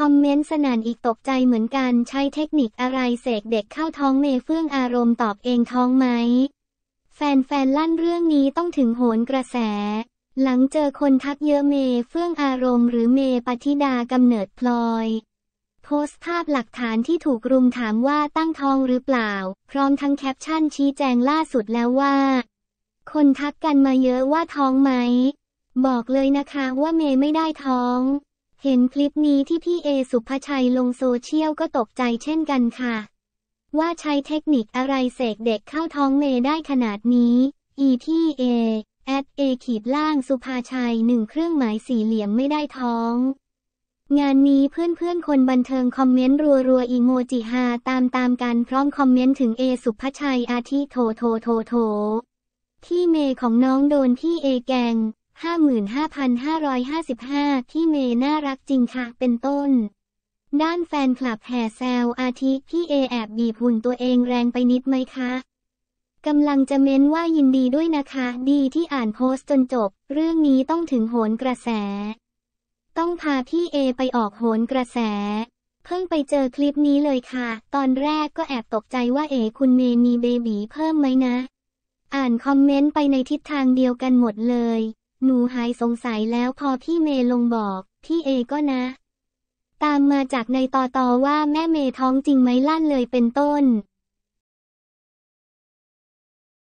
คอมเมนต์สนานอีกตกใจเหมือนกันใช้เทคนิคอะไรเสกเด็กเข้าท้องเมเฟื่องอารมณ์ตอบเองท้องไหมแฟนๆ ลั่นเรื่องนี้ต้องถึงโหนกระแส หลังเจอคนทักเยอะเมเฟื่องอารมณ์หรือเมปฏิดากำเนิดพลอย โพสต์ภาพหลักฐานที่ถูกรุมถามว่าตั้งท้องหรือเปล่า พร้อมทั้งแคปชั่นชี้แจงล่าสุดแล้วว่า คนทักกันมาเยอะว่าท้องไหมบอกเลยนะคะว่าเมไม่ได้ท้องเห็นคลิปนี้ที่พี่เอสุภชัยลงโซเชียลก็ตกใจเช่นกันค่ะ ว่าใช้เทคนิคอะไรเสกเด็กเข้าท้องเมได้ขนาดนี้อีที่เอแอดเอขีดล่างสุภาชัยหนึ่งเครื่องหมายสี่เหลี่ยมไม่ได้ท้อง งานนี้เพื่อนๆคนบันเทิงคอมเมนต์รัวๆอีโมจิฮาตามตามกันพร้อมคอมเมนต์ถึงเอสุภชัยอาทิโถโถโถโถพี่เมของน้องโดนพี่เอแกง55,555ที่เมน่ารักจริงค่ะ เป็นต้น ด้านแฟนคลับแห่แซวอาทิพี่เอแอบบีบหุ่นตัวเองแรงไปนิดไหมคะ กำลังจะเม้นว่ายินดีด้วยนะคะ ดีที่อ่านโพสต์จนจบ เรื่องนี้ต้องถึงโหนกระแส ต้องพาพี่เอไปออกโหนกระแส เพิ่งไปเจอคลิปนี้เลยค่ะ ตอนแรกก็แอบตกใจว่าเอ คุณเมมีเบบีเพิ่มไหมนะ อ่านคอมเมนต์ไปในทิศทางเดียวกันหมดเลยหนูหายสงสัยแล้วพอพี่เมย์ลงบอก พี่เอก็นะ ตามมาจากในต่อตอว่าแม่เมย์ท้องจริงไหมลั่นเลยเป็นต้น